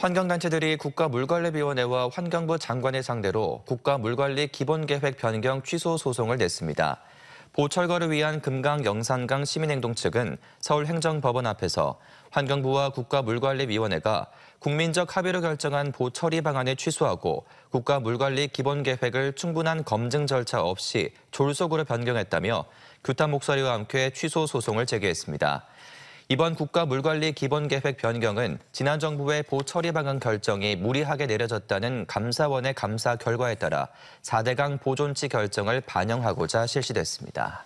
환경단체들이 국가물관리위원회와 환경부 장관을 상대로 국가물관리 기본계획 변경 취소 소송을 냈습니다. 보철거를 위한 금강 영산강 시민행동 측은 서울행정법원 앞에서 환경부와 국가물관리위원회가 국민적 합의로 결정한 보처리 방안을 취소하고 국가물관리 기본계획을 충분한 검증 절차 없이 졸속으로 변경했다며 규탄 목소리와 함께 취소 소송을 제기했습니다. 이번 국가물관리 기본계획 변경은 지난 정부의 보처리 방안 결정이 무리하게 내려졌다는 감사원의 감사 결과에 따라 4대강 보존치 결정을 반영하고자 실시됐습니다.